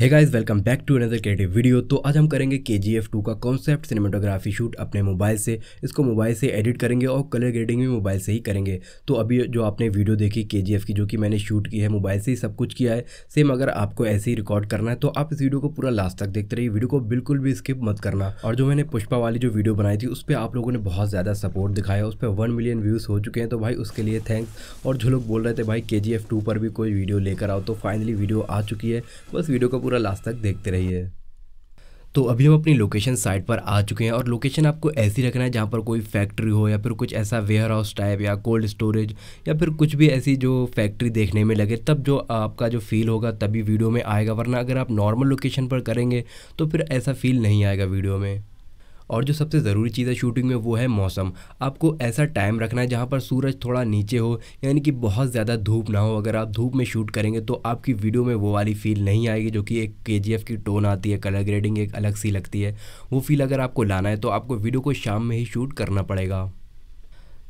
है guys welcome back to another creative video तो आज हम करेंगे के जी एफ टू का कॉन्सेप्ट सिनेमाटोग्राफी शूट अपने मोबाइल से इसको मोबाइल से एडिट करेंगे और कलर ग्रेडिंग भी मोबाइल से ही करेंगे तो अभी जो आपने वीडियो देखी के जी एफ की जो कि मैंने शूट की है मोबाइल से ही सब कुछ किया है सेम अगर आपको ऐसे ही रिकॉर्ड करना है तो आप इस वीडियो को पूरा लास्ट तक देखते रहिए वीडियो को बिल्कुल भी स्किप मत करना और जो मैंने पुष्पा वाली जो वीडियो बनाई थी उस पर आप लोगों ने बहुत ज़्यादा सपोर्ट दिखाया उस पर वन मिलियन व्यूज़ हो चुके हैं तो भाई उसके लिए थैंक्स और जो लोग बोल रहे थे भाई के जी एफ टू पर भी कोई वीडियो लेकर आओ तो फाइनली वीडियो आ चुकी है बस वीडियो का पूरा लास्ट तक देखते रहिए तो अभी हम अपनी लोकेशन साइट पर आ चुके हैं और लोकेशन आपको ऐसी रखना है जहाँ पर कोई फैक्ट्री हो या फिर कुछ ऐसा वेयर हाउस टाइप या कोल्ड स्टोरेज या फिर कुछ भी ऐसी जो फैक्ट्री देखने में लगे तब जो आपका जो फील होगा तभी वीडियो में आएगा वरना अगर आप नॉर्मल लोकेशन पर करेंगे तो फिर ऐसा फील नहीं आएगा वीडियो में और जो सबसे ज़रूरी चीज़ है शूटिंग में वो है मौसम आपको ऐसा टाइम रखना है जहाँ पर सूरज थोड़ा नीचे हो यानी कि बहुत ज़्यादा धूप ना हो अगर आप धूप में शूट करेंगे तो आपकी वीडियो में वो वाली फील नहीं आएगी जो कि एक के की टोन आती है कलर ग्रेडिंग एक अलग सी लगती है वो फील अगर आपको लाना है तो आपको वीडियो को शाम में ही शूट करना पड़ेगा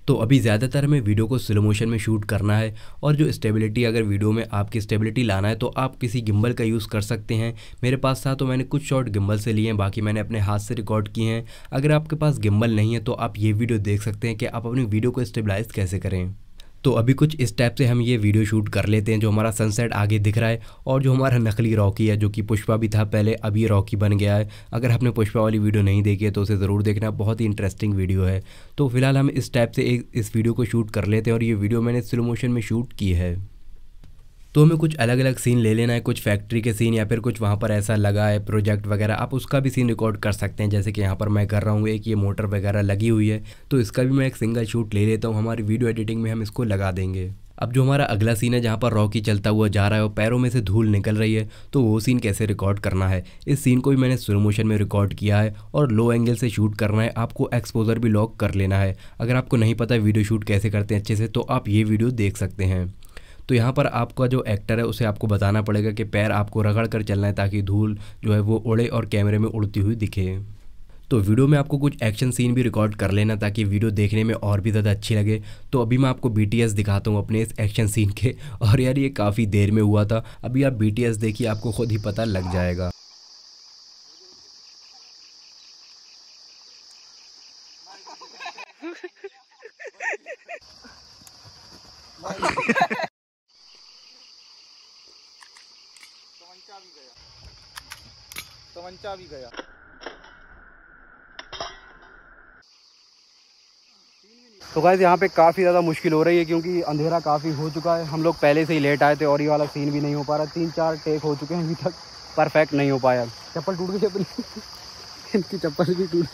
तो अभी ज़्यादातर हमें वीडियो को स्लो मोशन में शूट करना है और जो स्टेबिलिटी अगर वीडियो में आपकी स्टेबिलिटी लाना है तो आप किसी गिम्बल का यूज़ कर सकते हैं मेरे पास था तो मैंने कुछ शॉट गिम्बल से लिए हैं बाकी मैंने अपने हाथ से रिकॉर्ड किए हैं अगर आपके पास गिम्बल नहीं है तो आप ये वीडियो देख सकते हैं कि आप अपनी वीडियो को स्टेबलाइज़ कैसे करें तो अभी कुछ इस टाइप से हम ये वीडियो शूट कर लेते हैं जो हमारा सनसेट आगे दिख रहा है और जो हमारा नकली रॉकी है जो कि पुष्पा भी था पहले अब ये रॉकी बन गया है अगर आपने पुष्पा वाली वीडियो नहीं देखी है तो उसे ज़रूर देखना बहुत ही इंटरेस्टिंग वीडियो है तो फिलहाल हम इस टाइप से एक इस वीडियो को शूट कर लेते हैं और ये वीडियो मैंने स्लो मोशन में शूट की है तो हमें कुछ अलग अलग सीन ले लेना है कुछ फैक्ट्री के सीन या फिर कुछ वहाँ पर ऐसा लगा है प्रोजेक्ट वगैरह आप उसका भी सीन रिकॉर्ड कर सकते हैं जैसे कि यहाँ पर मैं कर रहा हूँ एक ये मोटर वगैरह लगी हुई है तो इसका भी मैं एक सिंगल शूट ले लेता हूँ हमारी वीडियो एडिटिंग में हम इसको लगा देंगे अब जो हमारा अगला सीन है जहाँ पर रॉकी चलता हुआ जा रहा है और पैरों में से धूल निकल रही है तो वो सीन कैसे रिकॉर्ड करना है इस सीन को भी मैंने स्लो मोशन में रिकॉर्ड किया है और लो एंगल से शूट करना है आपको एक्सपोजर भी लॉक कर लेना है अगर आपको नहीं पता वीडियो शूट कैसे करते हैं अच्छे से तो आप ये वीडियो देख सकते हैं तो यहाँ पर आपका जो एक्टर है उसे आपको बताना पड़ेगा कि पैर आपको रगड़ कर चलना है ताकि धूल जो है वो उड़े और कैमरे में उड़ती हुई दिखे तो वीडियो में आपको कुछ एक्शन सीन भी रिकॉर्ड कर लेना ताकि वीडियो देखने में और भी ज़्यादा अच्छी लगे तो अभी मैं आपको बी दिखाता हूँ अपने इस एक्शन सीन के और यार ये काफ़ी देर में हुआ था अभी आप बी देखिए आपको खुद ही पता लग जाएगा बचा भी गया तो गाइज़ यहाँ पे काफ़ी ज़्यादा मुश्किल हो रही है क्योंकि अंधेरा काफ़ी हो चुका है हम लोग पहले से ही लेट आए थे और ये वाला सीन भी नहीं हो पा रहा तीन चार टेक हो चुके हैं अभी तक परफेक्ट नहीं हो पाया चप्पल टूट गई अपनी इनकी चप्पल भी टूट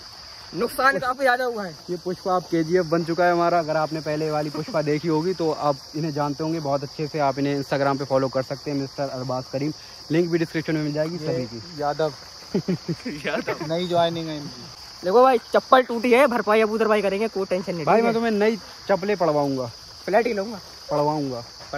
नुकसान काफ़ी ज़्यादा हुआ है ये पुष्पा आप के बन चुका है हमारा अगर आपने पहले वाली पुष्पा देखी होगी तो आप इन्हें जानते होंगे बहुत अच्छे से आप इन्हें इंस्टाग्राम पर फॉलो कर सकते हैं मिस्टर अरबाज करीम लिंक भी डिस्क्रिप्शन में मिल जाएगी सभी की यादव नई ज्वाइनिंग है इनकी देखो भाई चप्पल टूटी है भरपाई अब उधर भाई करेंगे कोई टेंशन नहीं भाई मैं तुम्हें नई चप्पलें पड़वाऊंगा फ्लैट ही लूंगा पढ़वाऊंगा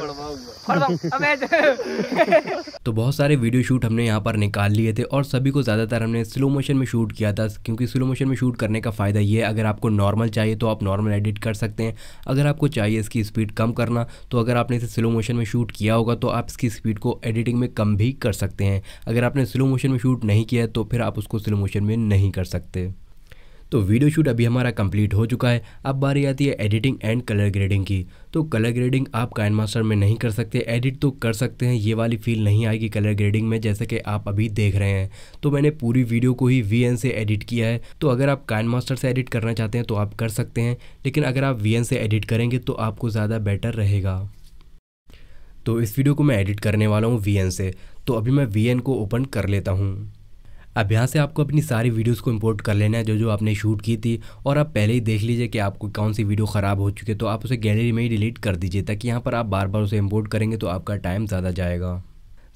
तो बहुत सारे वीडियो शूट हमने यहाँ पर निकाल लिए थे और सभी को ज़्यादातर हमने स्लो मोशन में शूट किया था क्योंकि स्लो मोशन में शूट करने का फ़ायदा ये है अगर आपको नॉर्मल चाहिए तो आप नॉर्मल एडिट कर सकते हैं अगर आपको चाहिए इसकी स्पीड कम करना तो अगर आपने इसे स्लो मोशन में शूट किया होगा तो आप इसकी स्पीड को एडिटिंग में कम भी कर सकते हैं अगर आपने स्लो मोशन में शूट नहीं किया है तो फिर आप उसको स्लो मोशन में नहीं कर सकते तो वीडियो शूट अभी हमारा कंप्लीट हो चुका है अब बारी आती है एडिटिंग एंड कलर ग्रेडिंग की तो कलर ग्रेडिंग आप काइन मास्टर में नहीं कर सकते एडिट तो कर सकते हैं ये वाली फील नहीं आएगी कलर ग्रेडिंग में जैसे कि आप अभी देख रहे हैं तो मैंने पूरी वीडियो को ही वी से एडिट किया है तो अगर आप काइन मास्टर से एडिट करना चाहते हैं तो आप कर सकते हैं लेकिन अगर आप वी से एडिट करेंगे तो आपको ज़्यादा बेटर रहेगा तो इस वीडियो को मैं एडिट करने वाला हूँ वी से तो अभी मैं वी को ओपन कर लेता हूँ अब यहाँ से आपको अपनी सारी वीडियोस को इंपोर्ट कर लेना है जो जो आपने शूट की थी और आप पहले ही देख लीजिए कि आपको कौन सी वीडियो ख़राब हो चुकी है तो आप उसे गैलरी में ही डिलीट कर दीजिए ताकि यहाँ पर आप बार बार उसे इम्पोर्ट करेंगे तो आपका टाइम ज़्यादा जाएगा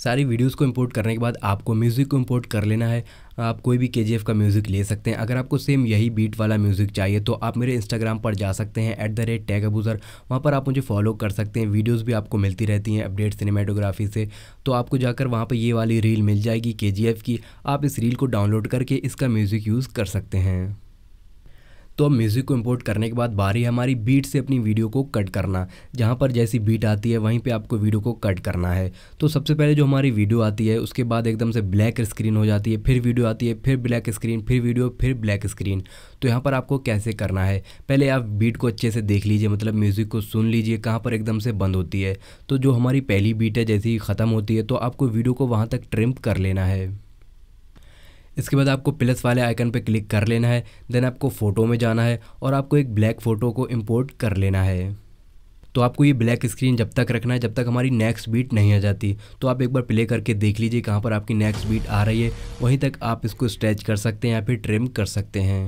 सारी वीडियोस को इंपोर्ट करने के बाद आपको म्यूज़िक को इंपोर्ट कर लेना है आप कोई भी के का म्यूज़िक ले सकते हैं अगर आपको सेम यही बीट वाला म्यूज़िक चाहिए तो आप मेरे इंस्टाग्राम पर जा सकते हैं at the rate tag Abuzar वहाँ पर आप मुझे फॉलो कर सकते हैं वीडियोज़ भी आपको मिलती रहती हैं अपडेट सिनेमाटोग्राफी से तो आपको जाकर वहाँ पर ये वाली रील मिल जाएगी के की आप इस रील को डाउनलोड करके इसका म्यूज़िक यूज़ कर सकते हैं तो अब म्यूज़िक को इंपोर्ट करने के बाद बारी हमारी बीट से अपनी वीडियो को कट करना जहाँ पर जैसी बीट आती है वहीं पर आपको वीडियो को कट करना है तो सबसे पहले जो हमारी वीडियो आती है उसके बाद एकदम से ब्लैक स्क्रीन हो जाती है फिर वीडियो आती है फिर ब्लैक स्क्रीन फिर वीडियो फिर ब्लैक स्क्रीन तो यहाँ पर आपको कैसे करना है पहले आप बीट को अच्छे से देख लीजिए मतलब म्यूज़िक को सुन लीजिए कहाँ पर एकदम से बंद होती है तो जो हमारी पहली बीट है जैसी ही ख़त्म होती है तो आपको वीडियो को वहाँ तक ट्रिम कर लेना है इसके बाद आपको प्लस वाले आइकन पर क्लिक कर लेना है देन आपको फ़ोटो में जाना है और आपको एक ब्लैक फ़ोटो को इम्पोर्ट कर लेना है तो आपको ये ब्लैक स्क्रीन जब तक रखना है जब तक हमारी नेक्स्ट बीट नहीं आ जाती तो आप एक बार प्ले करके देख लीजिए कहाँ पर आपकी नेक्स्ट बीट आ रही है वहीं तक आप इसको स्ट्रेच कर सकते हैं या फिर ट्रिम कर सकते हैं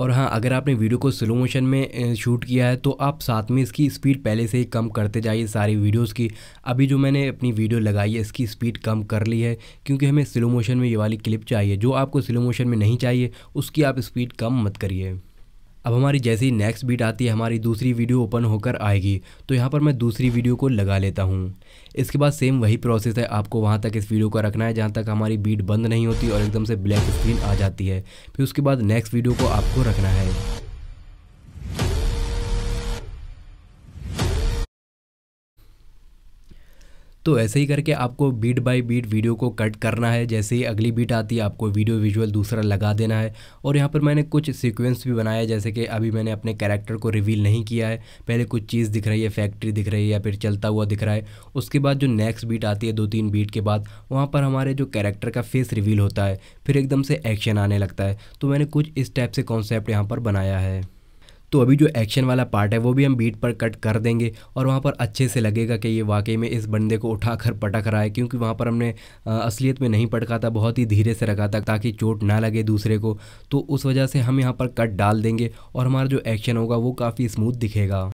और हाँ अगर आपने वीडियो को स्लो मोशन में शूट किया है तो आप साथ में इसकी स्पीड पहले से ही कम करते जाइए सारी वीडियोस की अभी जो मैंने अपनी वीडियो लगाई है इसकी स्पीड कम कर ली है क्योंकि हमें स्लो मोशन में ये वाली क्लिप चाहिए जो आपको स्लो मोशन में नहीं चाहिए उसकी आप स्पीड कम मत करिए अब हमारी जैसी नेक्स्ट बीट आती है हमारी दूसरी वीडियो ओपन होकर आएगी तो यहाँ पर मैं दूसरी वीडियो को लगा लेता हूँ इसके बाद सेम वही प्रोसेस है आपको वहाँ तक इस वीडियो को रखना है जहाँ तक हमारी बीट बंद नहीं होती और एकदम से ब्लैक स्क्रीन आ जाती है फिर उसके बाद नेक्स्ट वीडियो को आपको रखना है तो ऐसे ही करके आपको बीट बाय बीट वीडियो को कट करना है जैसे ही अगली बीट आती है आपको वीडियो विजुअल दूसरा लगा देना है और यहाँ पर मैंने कुछ सीक्वेंस भी बनाया जैसे कि अभी मैंने अपने कैरेक्टर को रिवील नहीं किया है पहले कुछ चीज़ दिख रही है फैक्ट्री दिख रही है या फिर चलता हुआ दिख रहा है उसके बाद जो नेक्स्ट बीट आती है दो तीन बीट के बाद वहाँ पर हमारे जो कैरेक्टर का फेस रिवील होता है फिर एकदम से एक्शन आने लगता है तो मैंने कुछ इस टाइप से कॉन्सेप्ट यहाँ पर बनाया है तो अभी जो एक्शन वाला पार्ट है वो भी हम बीट पर कट कर देंगे और वहाँ पर अच्छे से लगेगा कि ये वाकई में इस बंदे को उठा कर पटक रहा है क्योंकि वहाँ पर हमने असलियत में नहीं पटका था बहुत ही धीरे से रखा था ताकि चोट ना लगे दूसरे को तो उस वजह से हम यहाँ पर कट डाल देंगे और हमारा जो एक्शन होगा वो काफ़ी स्मूथ दिखेगा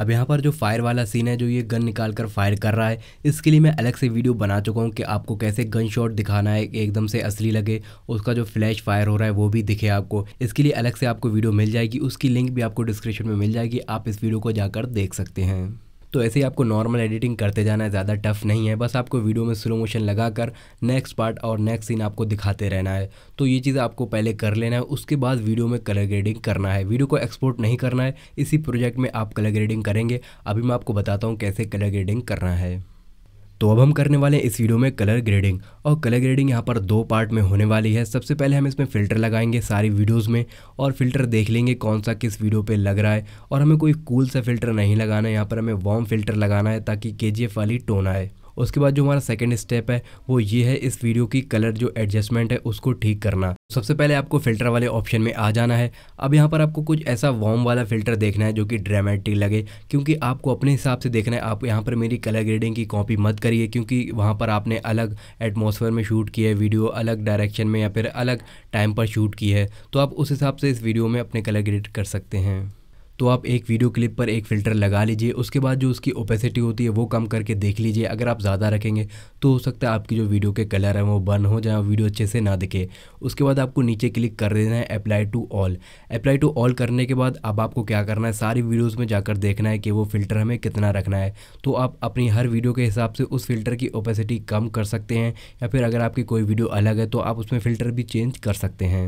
अब यहाँ पर जो फायर वाला सीन है जो ये गन निकाल कर फायर कर रहा है इसके लिए मैं अलग से वीडियो बना चुका हूँ कि आपको कैसे गन शॉट दिखाना है एकदम से असली लगे उसका जो फ्लैश फायर हो रहा है वो भी दिखे आपको इसके लिए अलग से आपको वीडियो मिल जाएगी उसकी लिंक भी आपको डिस्क्रिप्शन में मिल जाएगी आप इस वीडियो को जाकर देख सकते हैं तो ऐसे ही आपको नॉर्मल एडिटिंग करते जाना है ज़्यादा टफ नहीं है बस आपको वीडियो में स्लो मोशन लगा कर नेक्स्ट पार्ट और नेक्स्ट सीन आपको दिखाते रहना है तो ये चीज़ आपको पहले कर लेना है उसके बाद वीडियो में कलर ग्रेडिंग करना है वीडियो को एक्सपोर्ट नहीं करना है इसी प्रोजेक्ट में आप कलर ग्रेडिंग करेंगे अभी मैं आपको बताता हूँ कैसे कलर ग्रेडिंग करना है तो अब हम करने वाले हैं इस वीडियो में कलर ग्रेडिंग और कलर ग्रेडिंग यहाँ पर दो पार्ट में होने वाली है सबसे पहले हम इसमें फ़िल्टर लगाएंगे सारी वीडियोस में और फ़िल्टर देख लेंगे कौन सा किस वीडियो पे लग रहा है और हमें कोई कूल सा फ़िल्टर नहीं लगाना है यहाँ पर हमें वार्म फ़िल्टर लगाना है ताकि के वाली टोन आए उसके बाद जो हमारा सेकेंड स्टेप है वो ये है इस वीडियो की कलर जो एडजस्टमेंट है उसको ठीक करना सबसे पहले आपको फिल्टर वाले ऑप्शन में आ जाना है अब यहाँ पर आपको कुछ ऐसा वॉम वाला फिल्टर देखना है जो कि ड्रामेटिक लगे क्योंकि आपको अपने हिसाब से देखना है आप यहाँ पर मेरी कलर ग्रेडिंग की कॉपी मत करिए क्योंकि वहाँ पर आपने अलग एटमोसफेयर में शूट की है वीडियो अलग डायरेक्शन में या फिर अलग टाइम पर शूट की है तो आप उस हिसाब से इस वीडियो में अपने कलर ग्रेड कर सकते हैं तो आप एक वीडियो क्लिप पर एक फ़िल्टर लगा लीजिए उसके बाद जो उसकी ओपेसिटी होती है वो कम करके देख लीजिए अगर आप ज़्यादा रखेंगे तो हो सकता है आपकी जो वीडियो के कलर हैं वो बर्न हो जाए वीडियो अच्छे से ना दिखे उसके बाद आपको नीचे क्लिक कर देना है apply to all apply to all करने के बाद अब आपको क्या करना है सारी वीडियोज़ में जाकर देखना है कि वो फ़िल्टर हमें कितना रखना है तो आप अपनी हर वीडियो के हिसाब से उस फ़िल्टर की ओपेसिटी कम कर सकते हैं या फिर अगर आपकी कोई वीडियो अलग है तो आप उसमें फ़िल्टर भी चेंज कर सकते हैं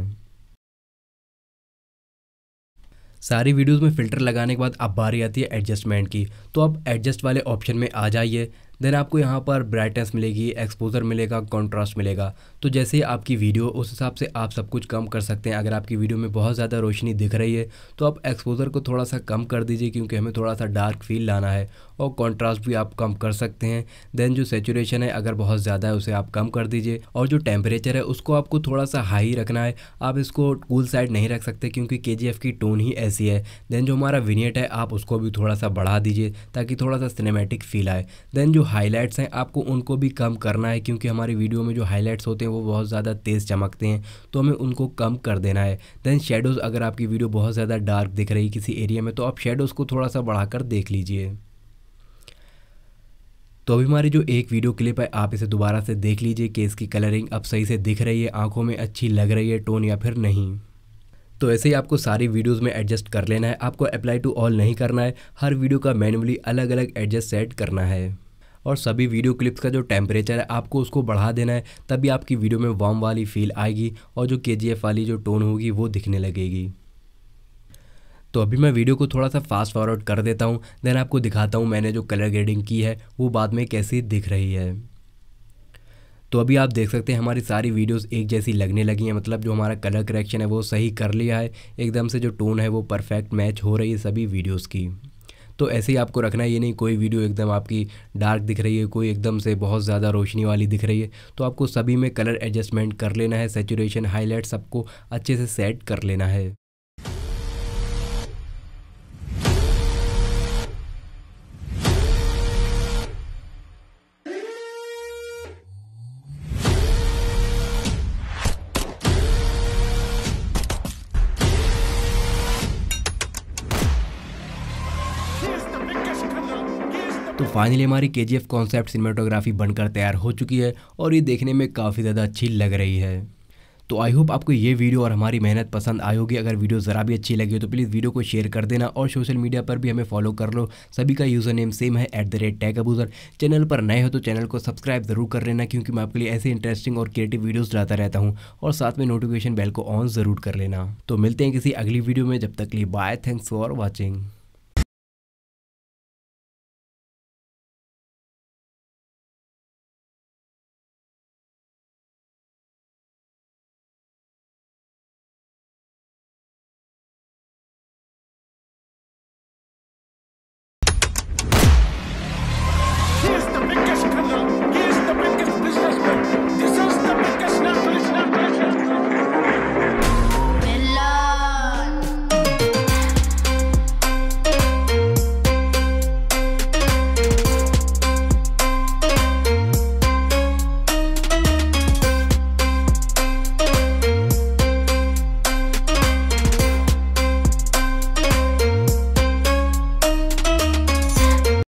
सारी वीडियोस में फ़िल्टर लगाने के बाद अब बारी आती है एडजस्टमेंट की तो आप एडजस्ट वाले ऑप्शन में आ जाइए देन आपको यहाँ पर ब्राइटनेस मिलेगी एक्सपोजर मिलेगा कॉन्ट्रास्ट मिलेगा तो जैसे आपकी वीडियो उस हिसाब से आप सब कुछ कम कर सकते हैं अगर आपकी वीडियो में बहुत ज़्यादा रोशनी दिख रही है तो आप एक्सपोजर को थोड़ा सा कम कर दीजिए क्योंकि हमें थोड़ा सा डार्क फील लाना है और कॉन्ट्रास्ट भी आप कम कर सकते हैं देन जो सेचुरेशन है अगर बहुत ज़्यादा है उसे आप कम कर दीजिए और जो टेम्परेचर है उसको आपको थोड़ा सा हाई रखना है आप इसको कूल साइड नहीं रख सकते क्योंकि के की टोन ही ऐसी है देन जो हमारा विनियट है आप उसको भी थोड़ा सा बढ़ा दीजिए ताकि थोड़ा सा सिनेमेटिक फील आए देन जो हाईलाइट्स हैं आपको उनको भी कम करना है क्योंकि हमारी वीडियो में जो हाईलाइट्स होते हैं वो बहुत ज़्यादा तेज़ चमकते हैं तो हमें उनको कम कर देना है दैन शेडोज़ अगर आपकी वीडियो बहुत ज़्यादा डार्क दिख रही किसी एरिया में तो आप शेडोज़ को थोड़ा सा बढ़ाकर देख लीजिए तो अभी हमारी जो एक वीडियो क्लिप है आप इसे दोबारा से देख लीजिए कि इसकी कलरिंग अब सही से दिख रही है आंखों में अच्छी लग रही है टोन या फिर नहीं तो ऐसे ही आपको सारी वीडियोस में एडजस्ट कर लेना है आपको अप्लाई टू ऑल नहीं करना है हर वीडियो का मैन्युअली अलग अलग एडजस्ट सेट करना है और सभी वीडियो क्लिप्स का जो टेम्परेचर है आपको उसको बढ़ा देना है तभी आपकी वीडियो में वार्म वाली फील आएगी और जो के वाली जो टोन होगी वो दिखने लगेगी तो अभी मैं वीडियो को थोड़ा सा फास्ट फॉरवर्ड कर देता हूँ देन आपको दिखाता हूँ मैंने जो कलर ग्रेडिंग की है वो बाद में कैसी दिख रही है तो अभी आप देख सकते हैं हमारी सारी वीडियोस एक जैसी लगने लगी हैं मतलब जो हमारा कलर करेक्शन है वो सही कर लिया है एकदम से जो टोन है वो परफेक्ट मैच हो रही है सभी वीडियोस की तो ऐसे ही आपको रखना है ये नहीं कोई वीडियो एकदम आपकी डार्क दिख रही है कोई एकदम से बहुत ज़्यादा रोशनी वाली दिख रही है तो आपको सभी में कलर एडजस्टमेंट कर लेना है सेचुरेशन हाईलाइट सबको अच्छे से सेट कर लेना है तो फाइनली हमारी के जी एफ कॉन्सेप्ट सिनेमाटोग्राफी बनकर तैयार हो चुकी है और ये देखने में काफ़ी ज़्यादा अच्छी लग रही है तो आई होप आपको ये वीडियो और हमारी मेहनत पसंद आई होगी अगर वीडियो ज़रा भी अच्छी लगी हो तो प्लीज़ वीडियो को शेयर कर देना और सोशल मीडिया पर भी हमें फॉलो कर लो सभी का यूज़र नेम सेम है at the rate tag Abuzar channel पर नए हो तो चैनल को सब्सक्राइब ज़रूर कर लेना क्योंकि मैं आपके लिए ऐसे इंटरेस्टिंग और क्रिएटिव वीडियोज़ डाता रहता हूँ और साथ में नोटिफिकेशन बेल को ऑन ज़रूर कर लेना तो मिलते हैं किसी अगली वीडियो में जब तक लिए बाय थैंक्स फॉर वॉचिंग